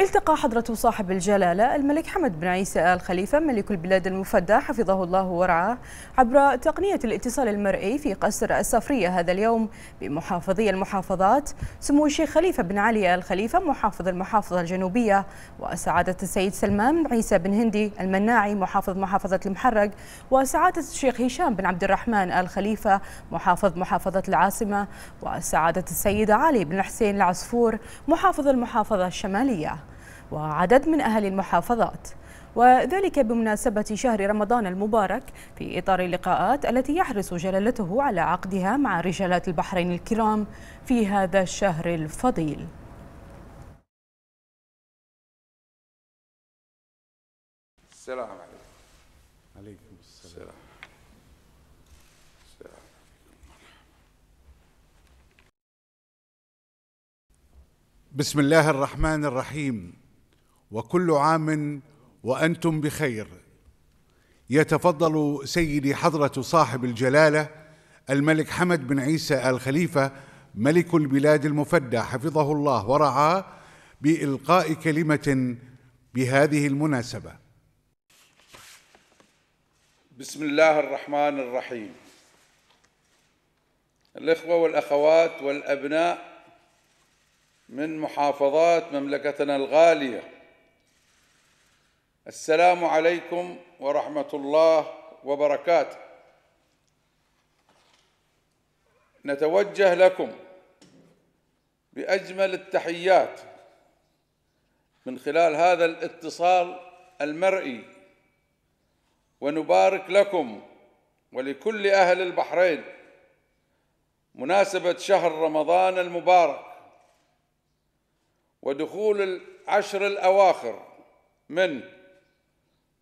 التقى حضرة صاحب الجلالة الملك حمد بن عيسى آل خليفة ملك البلاد المفدى حفظه الله ورعاه عبر تقنية الاتصال المرئي في قصر الصفرية هذا اليوم بمحافظي المحافظات سمو الشيخ خليفة بن علي آل خليفة محافظ المحافظة الجنوبية وسعادة السيد سلمان بن عيسى بن هندي المناعي محافظ محافظة المحرق وسعادة الشيخ هشام بن عبد الرحمن آل خليفة محافظ محافظة العاصمة وسعادة السيد علي بن حسين العصفور محافظ المحافظة الشمالية وعدد من أهل المحافظات وذلك بمناسبة شهر رمضان المبارك في إطار اللقاءات التي يحرص جلالته على عقدها مع رجالات البحرين الكرام في هذا الشهر الفضيل السلام عليكم عليكم السلام, بسم الله الرحمن الرحيم وكل عام وانتم بخير يتفضل سيدي حضره صاحب الجلاله الملك حمد بن عيسى ال خليفه ملك البلاد المفدى حفظه الله ورعاه بالقاء كلمه بهذه المناسبه بسم الله الرحمن الرحيم الاخوه والاخوات والابناء من محافظات مملكتنا الغاليه السلام عليكم ورحمة الله وبركاته. نتوجه لكم بأجمل التحيات من خلال هذا الاتصال المرئي ونبارك لكم ولكل أهل البحرين مناسبة شهر رمضان المبارك ودخول العشر الأواخر منه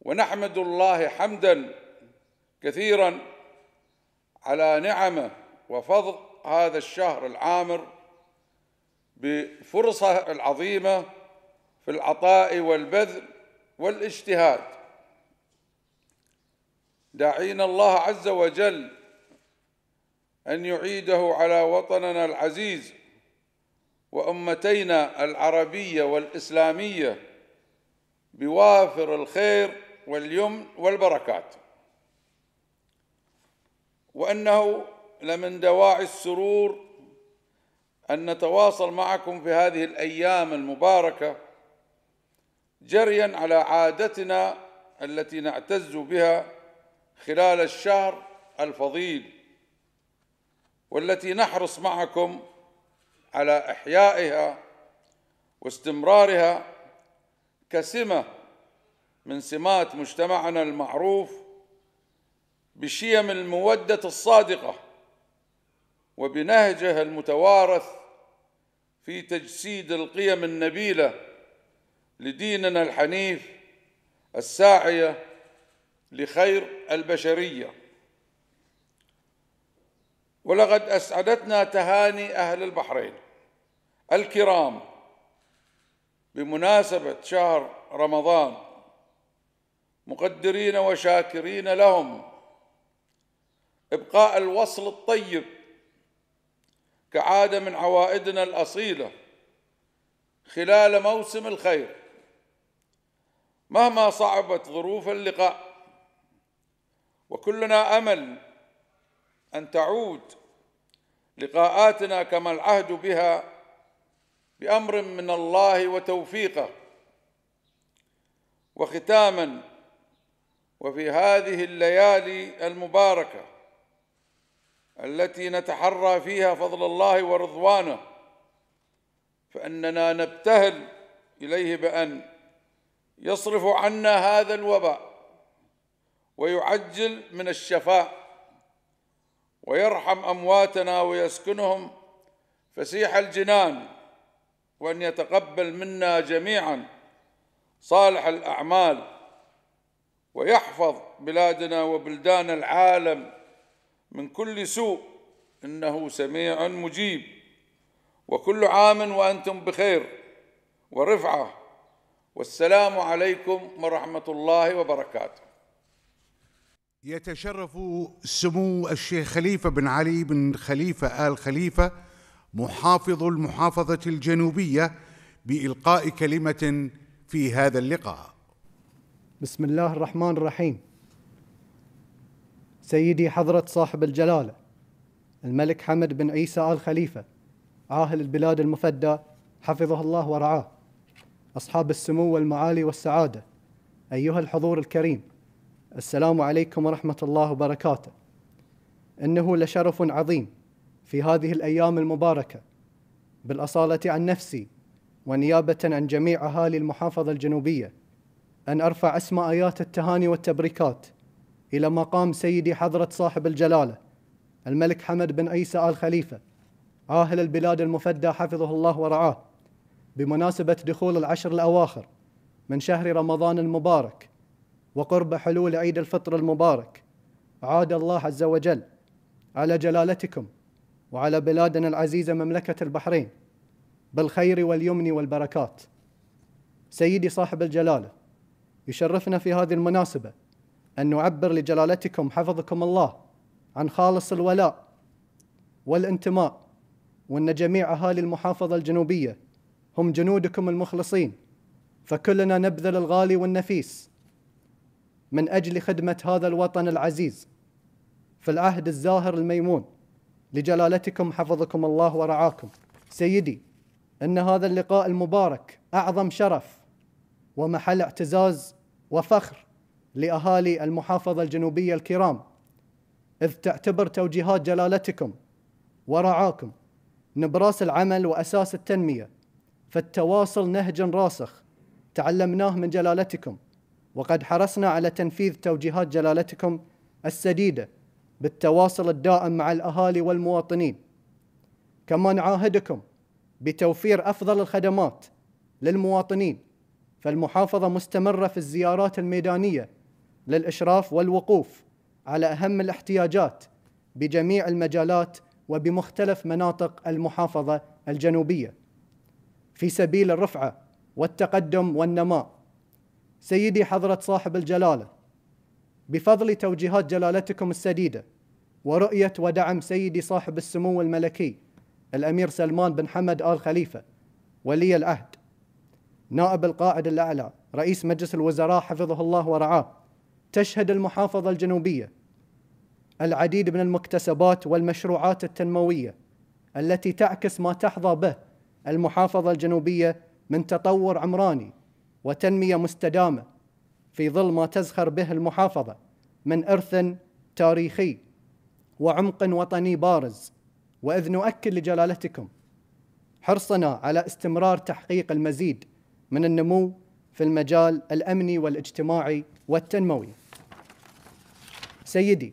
ونحمد الله حمدا كثيرا على نعمه وفضل هذا الشهر العامر بفرصه العظيمه في العطاء والبذل والاجتهاد داعين الله عز وجل ان يعيده على وطننا العزيز وامتينا العربيه والاسلاميه بوافر الخير واليمن والبركات وأنه لمن دواعي السرور أن نتواصل معكم في هذه الأيام المباركة جريا على عادتنا التي نعتز بها خلال الشهر الفضيل والتي نحرص معكم على إحيائها واستمرارها كسمه من سمات مجتمعنا المعروف بشيم المودة الصادقة وبنهجه المتوارث في تجسيد القيم النبيلة لديننا الحنيف الساعية لخير البشرية ولقد أسعدتنا تهاني أهل البحرين الكرام بمناسبة شهر رمضان مقدرين وشاكرين لهم ابقاء الوصل الطيب كعاده من عوائدنا الاصيله خلال موسم الخير مهما صعبت ظروف اللقاء وكلنا امل ان تعود لقاءاتنا كما العهد بها بامر من الله وتوفيقه وختاما وفي هذه الليالي المباركه التي نتحرى فيها فضل الله ورضوانه فاننا نبتهل اليه بان يصرف عنا هذا الوباء ويعجل من الشفاء ويرحم امواتنا ويسكنهم فسيح الجنان وان يتقبل منا جميعا صالح الاعمال ويحفظ بلادنا وبلدان العالم من كل سوء انه سميع مجيب وكل عام وانتم بخير ورفعه والسلام عليكم ورحمه الله وبركاته يتشرف سمو الشيخ خليفه بن علي بن خليفه ال خليفه محافظ المحافظه الجنوبيه بالقاء كلمه في هذا اللقاء بسم الله الرحمن الرحيم سيدي حضرة صاحب الجلالة الملك حمد بن عيسى آل خليفة عاهل البلاد المفدى حفظه الله ورعاه أصحاب السمو والمعالي والسعادة أيها الحضور الكريم السلام عليكم ورحمة الله وبركاته إنه لشرف عظيم في هذه الأيام المباركة بالأصالة عن نفسي ونيابة عن جميع أهالي المحافظة الجنوبية أن أرفع اسم آيات التهاني والتبريكات إلى مقام سيدي حضرة صاحب الجلالة الملك حمد بن عيسى آل خليفة عاهل البلاد المفدى حفظه الله ورعاه بمناسبة دخول العشر الأواخر من شهر رمضان المبارك وقرب حلول عيد الفطر المبارك عاد الله عز وجل على جلالتكم وعلى بلادنا العزيزة مملكة البحرين بالخير واليمن والبركات سيدي صاحب الجلاله يشرفنا في هذه المناسبة أن نعبر لجلالتكم حفظكم الله عن خالص الولاء والانتماء وأن جميع أهالي المحافظة الجنوبية هم جنودكم المخلصين فكلنا نبذل الغالي والنفيس من أجل خدمة هذا الوطن العزيز في العهد الزاهر الميمون لجلالتكم حفظكم الله ورعاكم سيدي ان هذا اللقاء المبارك اعظم شرف ومحل اعتزاز وفخر لاهالي المحافظه الجنوبيه الكرام اذ تعتبر توجيهات جلالتكم ورعاكم نبراس العمل واساس التنميه فالتواصل نهج راسخ تعلمناه من جلالتكم وقد حرصنا على تنفيذ توجيهات جلالتكم السديده بالتواصل الدائم مع الاهالي والمواطنين كما نعاهدكم بتوفير افضل الخدمات للمواطنين فالمحافظة مستمرة في الزيارات الميدانية للإشراف والوقوف على أهم الاحتياجات بجميع المجالات وبمختلف مناطق المحافظة الجنوبية في سبيل الرفعة والتقدم والنماء سيدي حضرة صاحب الجلالة بفضل توجيهات جلالتكم السديدة ورؤية ودعم سيدي صاحب السمو الملكي الأمير سلمان بن حمد آل خليفة ولي العهد نائب القائد الأعلى رئيس مجلس الوزراء حفظه الله ورعاه تشهد المحافظة الجنوبية العديد من المكتسبات والمشروعات التنموية التي تعكس ما تحظى به المحافظة الجنوبية من تطور عمراني وتنمية مستدامة في ظل ما تزخر به المحافظة من إرث تاريخي وعمق وطني بارز وإذ نؤكد لجلالتكم حرصنا على استمرار تحقيق المزيد من النمو في المجال الامني والاجتماعي والتنموي. سيدي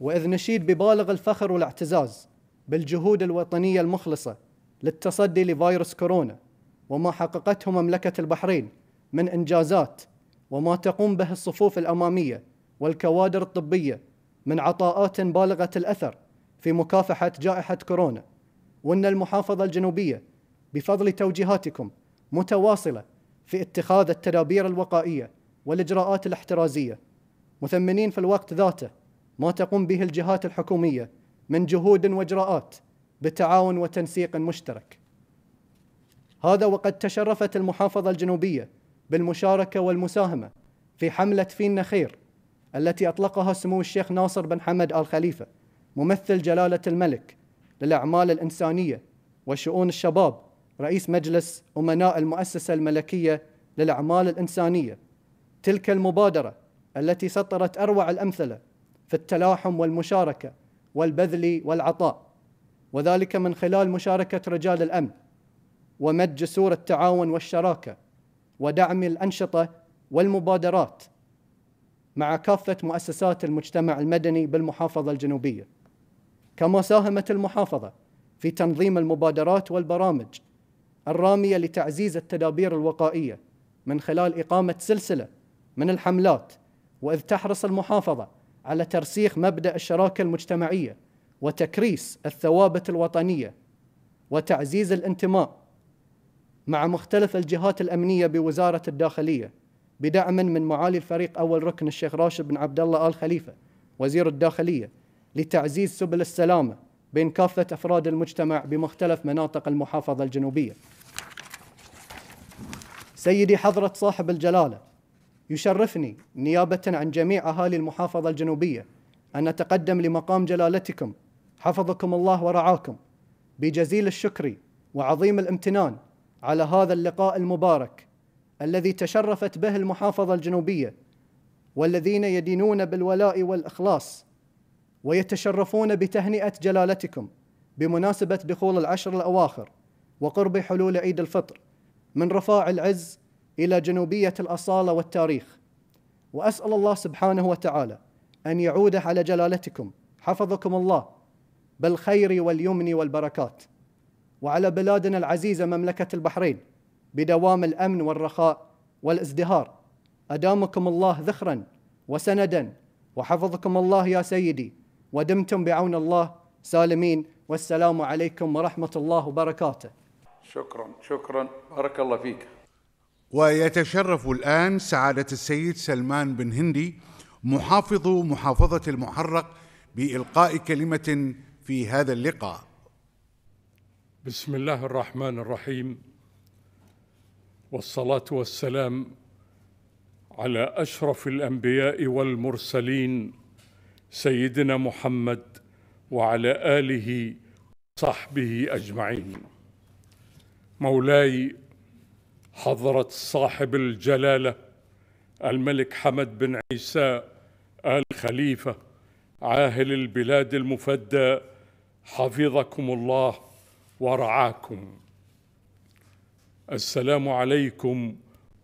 واذ نشيد ببالغ الفخر والاعتزاز بالجهود الوطنيه المخلصه للتصدي لفيروس كورونا وما حققته مملكه البحرين من انجازات وما تقوم به الصفوف الاماميه والكوادر الطبيه من عطاءات بالغه الاثر في مكافحه جائحه كورونا وان المحافظه الجنوبيه بفضل توجيهاتكم متواصله في اتخاذ التدابير الوقائيه والاجراءات الاحترازيه مثمنين في الوقت ذاته ما تقوم به الجهات الحكوميه من جهود واجراءات بتعاون وتنسيق مشترك. هذا وقد تشرفت المحافظه الجنوبيه بالمشاركه والمساهمه في حمله فينا خير التي اطلقها سمو الشيخ ناصر بن حمد ال خليفه ممثل جلاله الملك للاعمال الانسانيه وشؤون الشباب رئيس مجلس أمناء المؤسسة الملكية للأعمال الإنسانية تلك المبادرة التي سطرت أروع الأمثلة في التلاحم والمشاركة والبذل والعطاء وذلك من خلال مشاركة رجال الأمن ومد جسور التعاون والشراكة ودعم الأنشطة والمبادرات مع كافة مؤسسات المجتمع المدني بالمحافظة الجنوبية كما ساهمت المحافظة في تنظيم المبادرات والبرامج الرامية لتعزيز التدابير الوقائية من خلال إقامة سلسلة من الحملات وإذ تحرص المحافظة على ترسيخ مبدأ الشراكة المجتمعية وتكريس الثوابت الوطنية وتعزيز الانتماء مع مختلف الجهات الأمنية بوزارة الداخلية بدعم من معالي الفريق أول ركن الشيخ راشد بن عبد الله آل خليفة وزير الداخلية لتعزيز سبل السلامة بين كافة أفراد المجتمع بمختلف مناطق المحافظة الجنوبية سيدي حضرة صاحب الجلالة يشرفني نيابة عن جميع أهالي المحافظة الجنوبية أن أتقدم لمقام جلالتكم حفظكم الله ورعاكم بجزيل الشكر وعظيم الامتنان على هذا اللقاء المبارك الذي تشرفت به المحافظة الجنوبية والذين يدينون بالولاء والإخلاص ويتشرفون بتهنئة جلالتكم بمناسبة دخول العشر الأواخر وقرب حلول عيد الفطر من رفاع العز الى جنوبيه الاصاله والتاريخ واسال الله سبحانه وتعالى ان يعوده على جلالتكم حفظكم الله بالخير واليمن والبركات وعلى بلادنا العزيزه مملكه البحرين بدوام الامن والرخاء والازدهار ادامكم الله ذخرا وسندا وحفظكم الله يا سيدي ودمتم بعون الله سالمين والسلام عليكم ورحمه الله وبركاته شكرا شكرا بارك الله فيك ويتشرف الآن سعادة السيد سلمان بن هندي محافظ محافظة المحرق بإلقاء كلمة في هذا اللقاء بسم الله الرحمن الرحيم والصلاة والسلام على أشرف الأنبياء والمرسلين سيدنا محمد وعلى آله وصحبه أجمعين مولاي حضرة صاحب الجلالة الملك حمد بن عيسى آل خليفة عاهل البلاد المفدى حفظكم الله ورعاكم السلام عليكم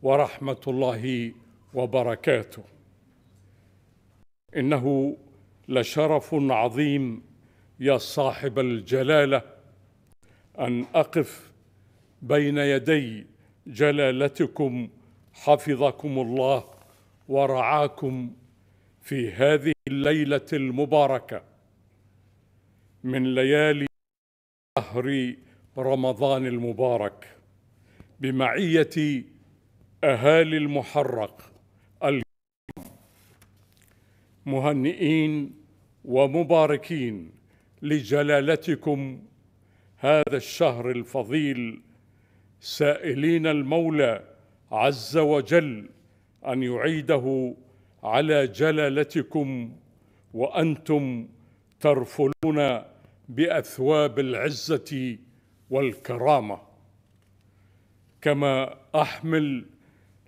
ورحمة الله وبركاته إنه لشرف عظيم يا صاحب الجلالة أن أقف بين يدي جلالتكم حفظكم الله ورعاكم في هذه الليله المباركه من ليالي شهر رمضان المبارك بمعيه اهالي المحرق مهنئين ومباركين لجلالتكم هذا الشهر الفضيل سائلين المولى عز وجل ان يعيده على جلالتكم وانتم ترفلون باثواب العزه والكرامه كما احمل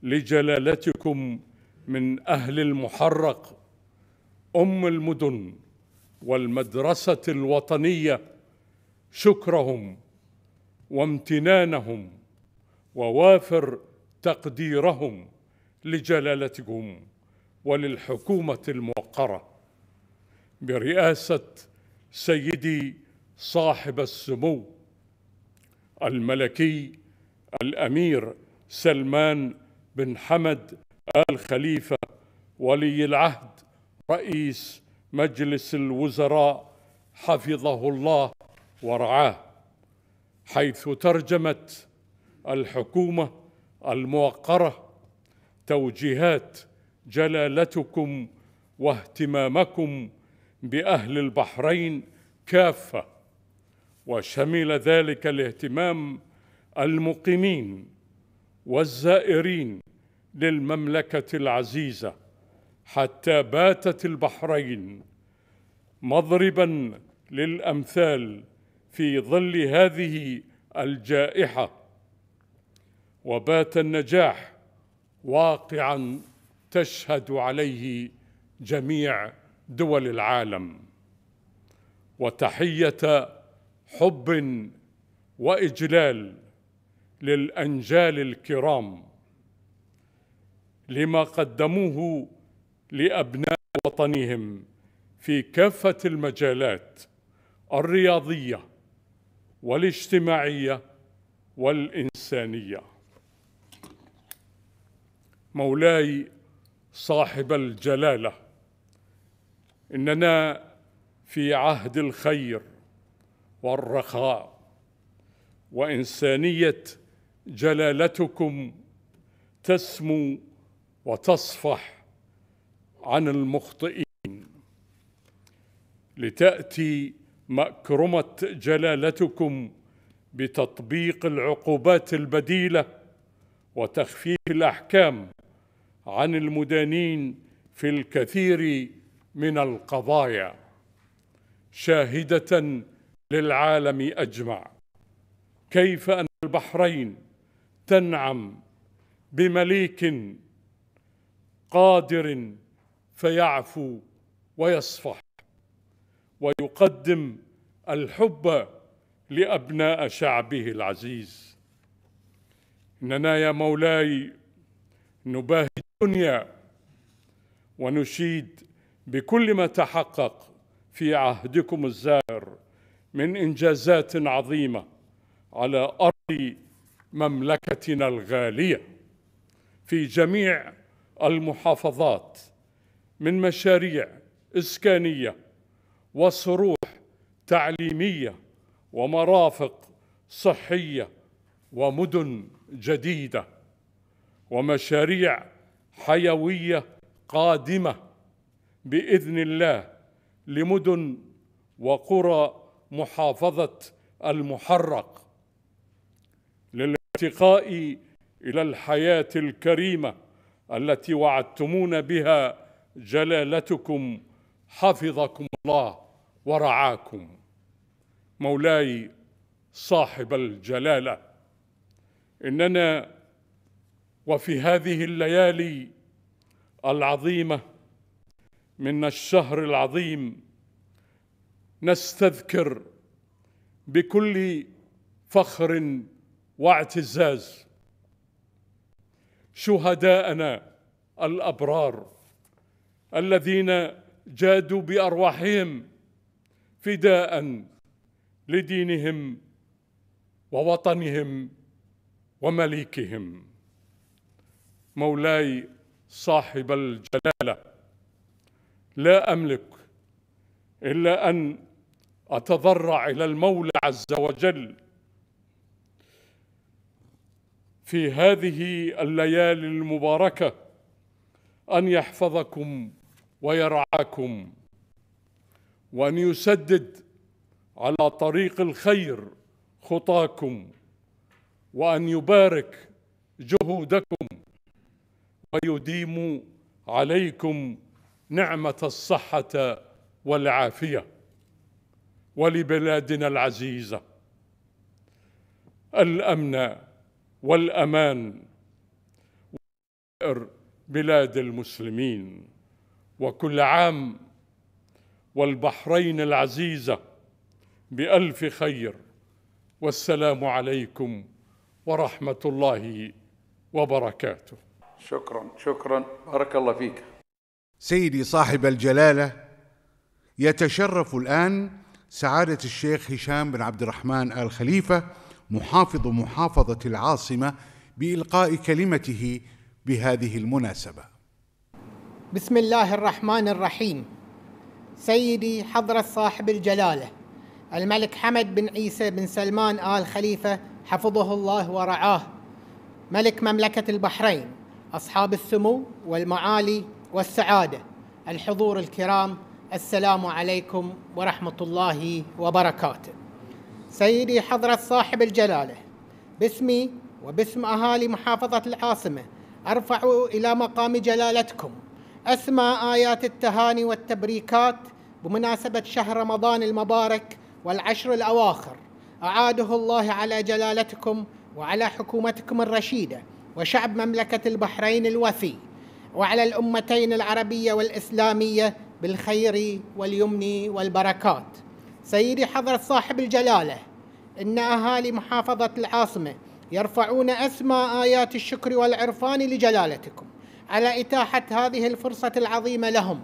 لجلالتكم من اهل المحرق ام المدن والمدرسه الوطنيه شكرهم وامتنانهم ووافر تقديرهم لجلالتكم وللحكومة الموقرة برئاسة سيدي صاحب السمو الملكي الأمير سلمان بن حمد آل خليفة ولي العهد رئيس مجلس الوزراء حفظه الله ورعاه حيث ترجمت الحكومه الموقره توجيهات جلالتكم واهتمامكم باهل البحرين كافه وشمل ذلك الاهتمام المقيمين والزائرين للمملكه العزيزه حتى باتت البحرين مضربا للامثال في ظل هذه الجائحه وبات النجاح واقعا تشهد عليه جميع دول العالم وتحيه حب واجلال للانجال الكرام لما قدموه لابناء وطنهم في كافه المجالات الرياضيه والاجتماعيه والانسانيه مولاي صاحب الجلاله اننا في عهد الخير والرخاء وانسانيه جلالتكم تسمو وتصفح عن المخطئين لتاتي ماكرمه جلالتكم بتطبيق العقوبات البديله وتخفيف الاحكام عن المدانين في الكثير من القضايا شاهده للعالم اجمع كيف ان البحرين تنعم بمليك قادر فيعفو ويصفح ويقدم الحب لابناء شعبه العزيز اننا يا مولاي نباهي الدنيا ونشيد بكل ما تحقق في عهدكم الزائر من إنجازات عظيمة على أرض مملكتنا الغالية في جميع المحافظات من مشاريع إسكانية وصروح تعليمية ومرافق صحية ومدن جديده ومشاريع حيويه قادمه باذن الله لمدن وقرى محافظه المحرق للارتقاء الى الحياه الكريمه التي وعدتمونا بها جلالتكم حفظكم الله ورعاكم مولاي صاحب الجلاله اننا وفي هذه الليالي العظيمه من الشهر العظيم نستذكر بكل فخر واعتزاز شهداءنا الابرار الذين جادوا بارواحهم فداء لدينهم ووطنهم ومليكهم مولاي صاحب الجلاله لا املك الا ان اتضرع الى المولى عز وجل في هذه الليالي المباركه ان يحفظكم ويرعاكم وان يسدد على طريق الخير خطاكم وان يبارك جهودكم ويديم عليكم نعمة الصحة والعافية ولبلادنا العزيزة الأمن والأمان بلاد المسلمين وكل عام والبحرين العزيزة بألف خير والسلام عليكم ورحمة الله وبركاته شكرا شكرا بارك الله فيك سيدي صاحب الجلاله يتشرف الان سعاده الشيخ هشام بن عبد الرحمن ال خليفه محافظ محافظه العاصمه بالقاء كلمته بهذه المناسبه بسم الله الرحمن الرحيم سيدي حضره صاحب الجلاله الملك حمد بن عيسى بن سلمان ال خليفه حفظه الله ورعاه ملك مملكه البحرين أصحاب السمو والمعالي والسعادة الحضور الكرام السلام عليكم ورحمة الله وبركاته سيدي حضرة صاحب الجلالة باسمي وباسم أهالي محافظة العاصمة أرفع إلى مقام جلالتكم أسمى آيات التهاني والتبريكات بمناسبة شهر رمضان المبارك والعشر الأواخر أعاده الله على جلالتكم وعلى حكومتكم الرشيده وشعب مملكة البحرين الوفي وعلى الأمتين العربية والإسلامية بالخير واليمن والبركات سيدي حضرة صاحب الجلالة إن أهالي محافظة العاصمة يرفعون أسمى آيات الشكر والعرفان لجلالتكم على إتاحة هذه الفرصة العظيمة لهم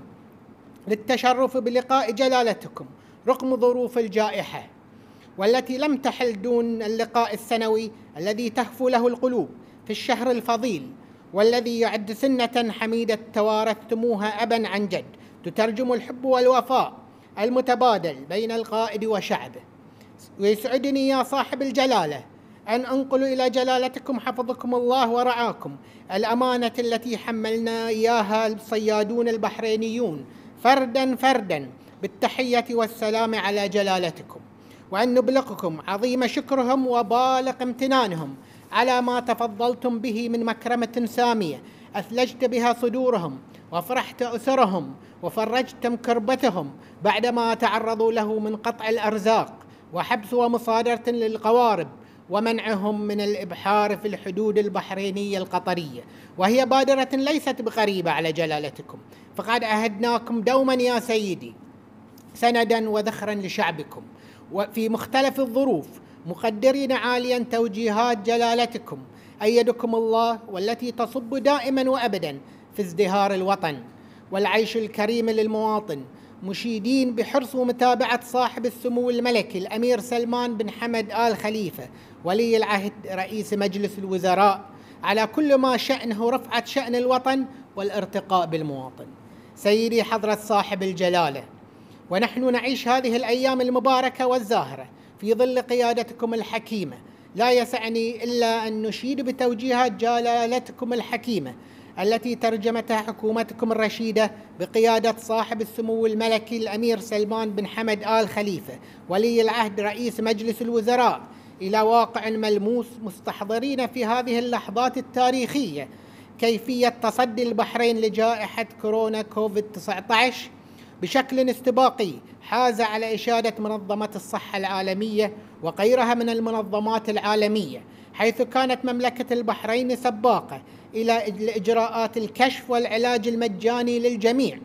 للتشرف بلقاء جلالتكم رغم ظروف الجائحة والتي لم تحل دون اللقاء السنوي الذي تهفو له القلوب في الشهر الفضيل والذي يعد سنة حميدة توارثتموها أبا عن جد تترجم الحب والوفاء المتبادل بين القائد وشعبه ويسعدني يا صاحب الجلالة أن أنقل إلى جلالتكم حفظكم الله ورعاكم الأمانة التي حملنا إياها الصيادون البحرينيون فردا فردا بالتحية والسلام على جلالتكم وأن نبلغكم عظيم شكرهم وبالغ امتنانهم على ما تفضلتم به من مكرمة سامية أثلجت بها صدورهم وفرحت أسرهم وفرجتم كربتهم بعدما تعرضوا له من قطع الأرزاق وحبس ومصادرة للقوارب ومنعهم من الإبحار في الحدود البحرينية القطرية وهي بادرة ليست بقريبة على جلالتكم فقد أهدناكم دوما يا سيدي سندا وذخرا لشعبكم وفي مختلف الظروف مقدرين عاليا توجيهات جلالتكم أيدكم الله والتي تصب دائما وأبدا في ازدهار الوطن والعيش الكريم للمواطن مشيدين بحرص ومتابعة صاحب السمو الملكي الأمير سلمان بن حمد آل خليفة ولي العهد رئيس مجلس الوزراء على كل ما شأنه رفعة شأن الوطن والارتقاء بالمواطن سيدي حضرة صاحب الجلالة ونحن نعيش هذه الأيام المباركة والزاهرة في ظل قيادتكم الحكيمه لا يسعني الا ان نشيد بتوجيهات جلالتكم الحكيمه التي ترجمتها حكومتكم الرشيده بقياده صاحب السمو الملكي الامير سلمان بن حمد ال خليفه ولي العهد رئيس مجلس الوزراء الى واقع ملموس مستحضرين في هذه اللحظات التاريخيه كيفيه تصدي البحرين لجائحه كورونا كوفيد 19 بشكل استباقي حاز على إشادة منظمة الصحة العالمية وغيرها من المنظمات العالمية حيث كانت مملكة البحرين سباقة إلى إجراءات الكشف والعلاج المجاني للجميع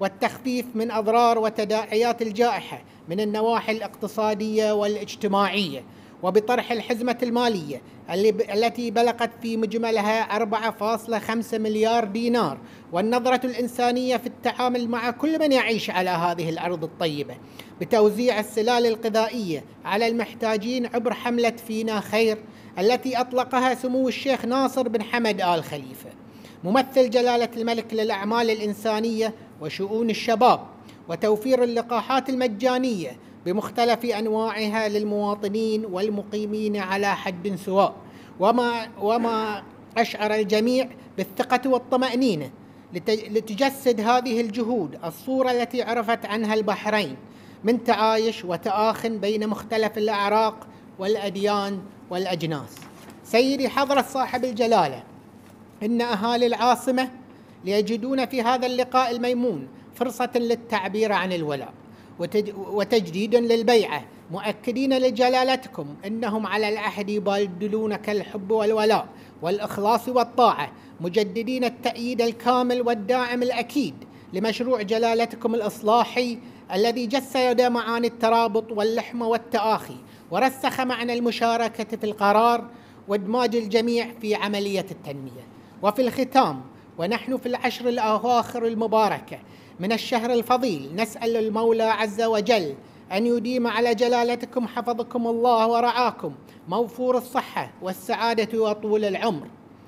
والتخفيف من أضرار وتداعيات الجائحة من النواحي الاقتصادية والاجتماعية وبطرح الحزمة المالية التي بلغت في مجملها 4.5 مليار دينار والنظرة الإنسانية في التعامل مع كل من يعيش على هذه الأرض الطيبة بتوزيع السلال الغذائية على المحتاجين عبر حملة فينا خير التي أطلقها سمو الشيخ ناصر بن حمد آل خليفة ممثل جلالة الملك للأعمال الإنسانية وشؤون الشباب وتوفير اللقاحات المجانية بمختلف انواعها للمواطنين والمقيمين على حد سواء وما وما اشعر الجميع بالثقه والطمانينه لتجسد هذه الجهود الصوره التي عرفت عنها البحرين من تعايش وتآخ بين مختلف الاعراق والاديان والاجناس. سيدي حضره صاحب الجلاله ان اهالي العاصمه ليجدون في هذا اللقاء الميمون فرصه للتعبير عن الولاء. وتجديد للبيعة مؤكدين لجلالتكم أنهم على العهد يبادلون كالحب والولاء والإخلاص والطاعة مجددين التأييد الكامل والداعم الأكيد لمشروع جلالتكم الإصلاحي الذي جسد معاني الترابط واللحمة والتآخي ورسخ معنى المشاركة في القرار وادماج الجميع في عملية التنمية وفي الختام ونحن في العشر الأواخر المباركة من الشهر الفضيل نسأل المولى عز وجل أن يديم على جلالتكم حفظكم الله ورعاكم موفور الصحة والسعادة وطول العمر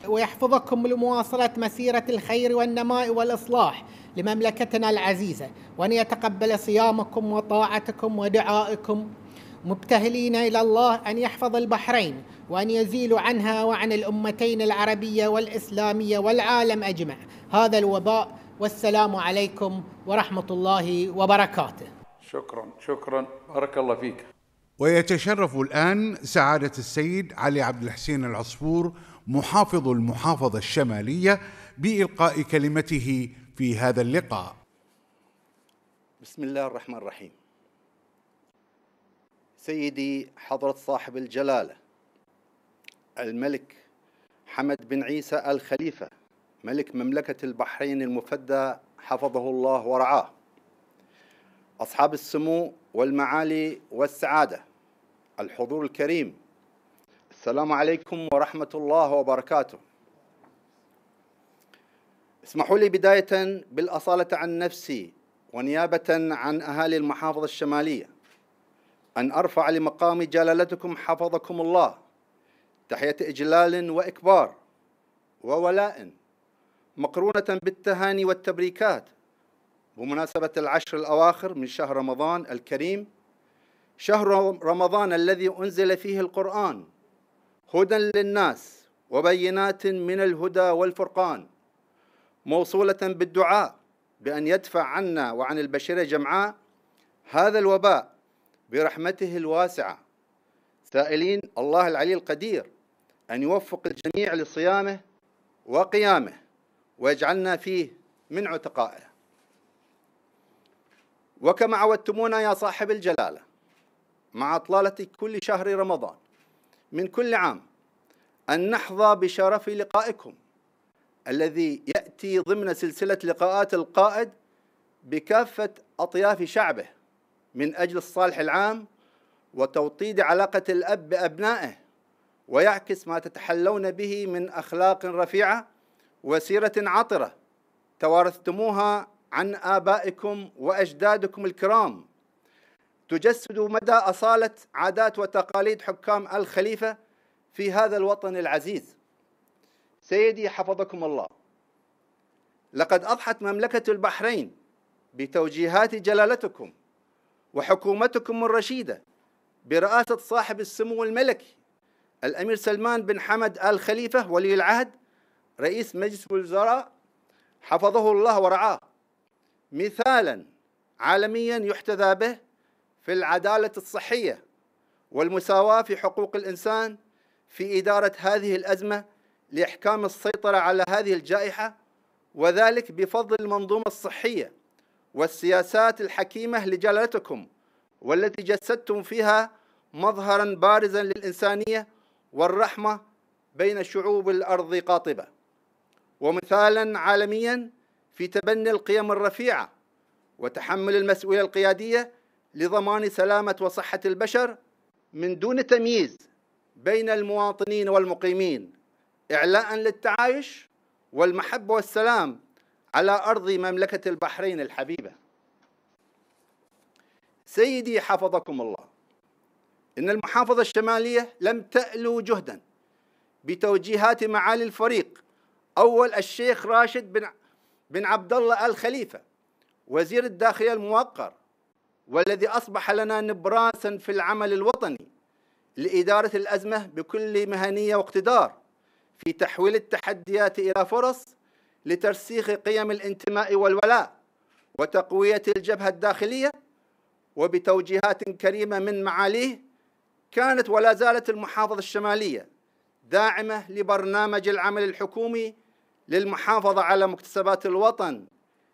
ويحفظكم لمواصلة مسيرة الخير والنماء والإصلاح لمملكتنا العزيزة وأن يتقبل صيامكم وطاعتكم ودعائكم مبتهلين إلى الله أن يحفظ البحرين وأن يزيل عنها وعن الأمتين العربية والإسلامية والعالم أجمع هذا الوباء والسلام عليكم ورحمه الله وبركاته. شكرا شكرا بارك الله فيك. ويتشرف الان سعاده السيد علي عبد الحسين العصفور محافظ المحافظه الشماليه بالقاء كلمته في هذا اللقاء. بسم الله الرحمن الرحيم. سيدي حضره صاحب الجلاله الملك حمد بن عيسى الخليفه ملك مملكة البحرين المفدى حفظه الله ورعاه أصحاب السمو والمعالي والسعادة الحضور الكريم السلام عليكم ورحمة الله وبركاته اسمحوا لي بداية بالأصالة عن نفسي ونيابة عن أهالي المحافظة الشمالية أن أرفع لمقام جلالتكم حفظكم الله تحية إجلال وإكبار وولاء مقرونة بالتهاني والتبريكات بمناسبة العشر الأواخر من شهر رمضان الكريم شهر رمضان الذي أنزل فيه القرآن هدى للناس وبينات من الهدى والفرقان موصولة بالدعاء بأن يدفع عنا وعن البشرة جمعاء هذا الوباء برحمته الواسعة سائلين الله العلي القدير أن يوفق الجميع لصيامه وقيامه ويجعلنا فيه من عتقائه وكما عودتمونا يا صاحب الجلاله مع اطلاله كل شهر رمضان من كل عام ان نحظى بشرف لقائكم الذي ياتي ضمن سلسله لقاءات القائد بكافه اطياف شعبه من اجل الصالح العام وتوطيد علاقه الاب بابنائه ويعكس ما تتحلون به من اخلاق رفيعه وسيرة عطرة توارثتموها عن آبائكم وأجدادكم الكرام تجسد مدى أصالة عادات وتقاليد حكام الخليفة في هذا الوطن العزيز سيدي حفظكم الله لقد أضحت مملكة البحرين بتوجيهات جلالتكم وحكومتكم الرشيدة برئاسة صاحب السمو الملكي الأمير سلمان بن حمد آل خليفة ولي العهد رئيس مجلس الوزراء حفظه الله ورعاه مثالا عالميا يحتذى به في العدالة الصحية والمساواة في حقوق الإنسان في إدارة هذه الأزمة لإحكام السيطرة على هذه الجائحة وذلك بفضل المنظومة الصحية والسياسات الحكيمة لجلالتكم والتي جسدتم فيها مظهرا بارزا للإنسانية والرحمة بين شعوب الأرض قاطبة ومثالا عالميا في تبني القيم الرفيعه وتحمل المسؤوليه القياديه لضمان سلامه وصحه البشر من دون تمييز بين المواطنين والمقيمين اعلاء للتعايش والمحبه والسلام على ارض مملكه البحرين الحبيبه. سيدي حفظكم الله ان المحافظه الشماليه لم تالو جهدا بتوجيهات معالي الفريق أول الشيخ راشد بن بن عبد الله الخليفة وزير الداخلية الموقر والذي أصبح لنا نبراسا في العمل الوطني لإدارة الأزمة بكل مهنية واقتدار في تحويل التحديات إلى فرص لترسيخ قيم الانتماء والولاء وتقوية الجبهة الداخلية وبتوجيهات كريمة من معاليه كانت ولا زالت المحافظة الشمالية داعمة لبرنامج العمل الحكومي للمحافظة على مكتسبات الوطن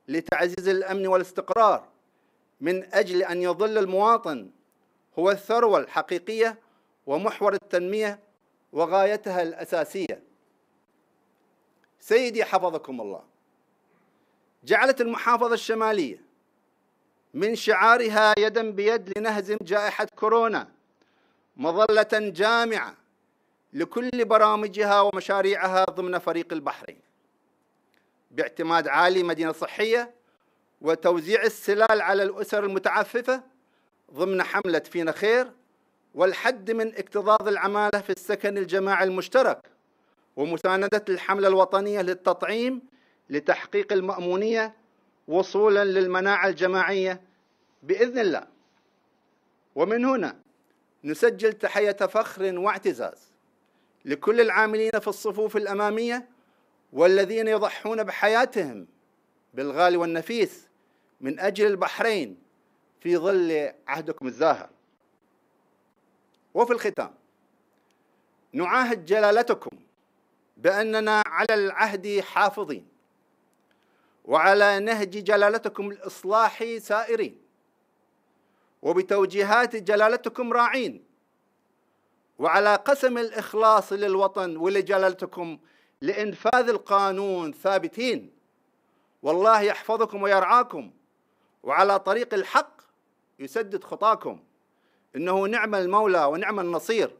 لتعزيز الأمن والاستقرار من أجل أن يظل المواطن هو الثروة الحقيقية ومحور التنمية وغايتها الأساسية سيدي حفظكم الله جعلت المحافظة الشمالية من شعارها يدا بيد لنهزم جائحة كورونا مظلة جامعة لكل برامجها ومشاريعها ضمن فريق البحرين باعتماد عالي مدينة صحية وتوزيع السلال على الأسر المتعففة ضمن حملة فينا خير والحد من اكتظاظ العمالة في السكن الجماعي المشترك ومساندة الحملة الوطنية للتطعيم لتحقيق المأمونية وصولا للمناعة الجماعية بإذن الله ومن هنا نسجل تحية فخر واعتزاز لكل العاملين في الصفوف الأمامية والذين يضحون بحياتهم بالغالي والنفيس من أجل البحرين في ظل عهدكم الزاهر وفي الختام نعاهد جلالتكم بأننا على العهد حافظين وعلى نهج جلالتكم الإصلاحي سائرين وبتوجيهات جلالتكم راعين وعلى قسم الإخلاص للوطن ولجلالتكم لإنفاذ القانون ثابتين والله يحفظكم ويرعاكم وعلى طريق الحق يسدد خطاكم إنه نعم المولى ونعم النصير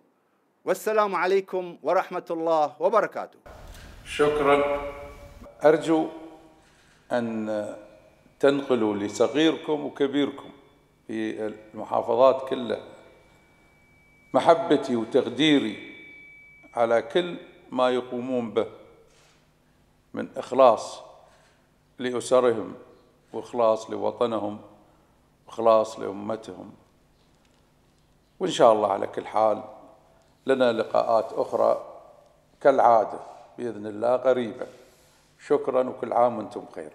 والسلام عليكم ورحمة الله وبركاته شكرا أرجو أن تنقلوا لصغيركم وكبيركم في المحافظات كلها محبتي وتقديري على كل ما يقومون به من إخلاص لأسرهم وإخلاص لوطنهم وإخلاص لأمتهم وإن شاء الله على كل حال لنا لقاءات أخرى كالعادة بإذن الله قريبة شكرا وكل عام وانتم بخير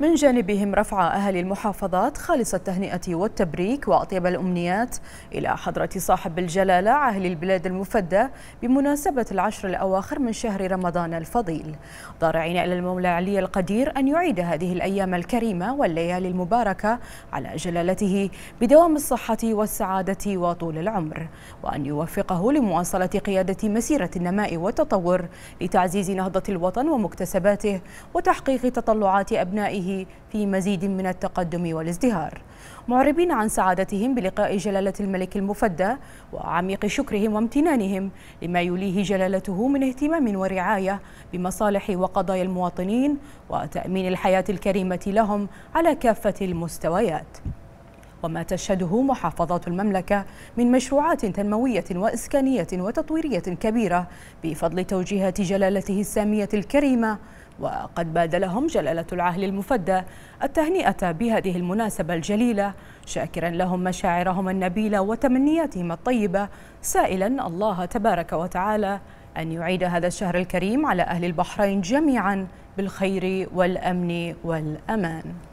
من جانبهم رفع أهل المحافظات خالص التهنئة والتبريك وأطيب الأمنيات إلى حضرة صاحب الجلالة عاهل البلاد المفدى بمناسبة العشر الأواخر من شهر رمضان الفضيل ضارعين إلى المولى علي القدير أن يعيد هذه الأيام الكريمة والليالي المباركة على جلالته بدوام الصحة والسعادة وطول العمر وأن يوفقه لمواصلة قيادة مسيرة النماء والتطور لتعزيز نهضة الوطن ومكتسباته وتحقيق تطلعات أبنائه وتوسعه في مزيد من التقدم والازدهار معربين عن سعادتهم بلقاء جلالة الملك المفدى وعميق شكرهم وامتنانهم لما يليه جلالته من اهتمام ورعاية بمصالح وقضايا المواطنين وتأمين الحياة الكريمة لهم على كافة المستويات وما تشهده محافظات المملكة من مشروعات تنموية وإسكانية وتطويرية كبيرة بفضل توجيهات جلالته السامية الكريمة وقد باد لهم جلالة العهل المفدى التهنئة بهذه المناسبة الجليلة شاكرا لهم مشاعرهم النبيلة وتمنياتهم الطيبة سائلا الله تبارك وتعالى أن يعيد هذا الشهر الكريم على أهل البحرين جميعا بالخير والأمن والأمان